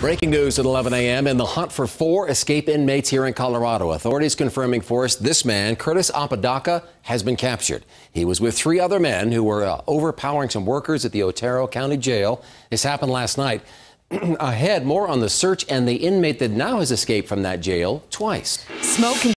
Breaking news at 11 a.m. in the hunt for four escape inmates here in Colorado. Authorities confirming for us this man, Curtis Apodaca, has been captured. He was with three other men who were uh, overpowering some workers at the Otero County Jail. This happened last night. Ahead, more on the search and the inmate that now has escaped from that jail twice. Smoking.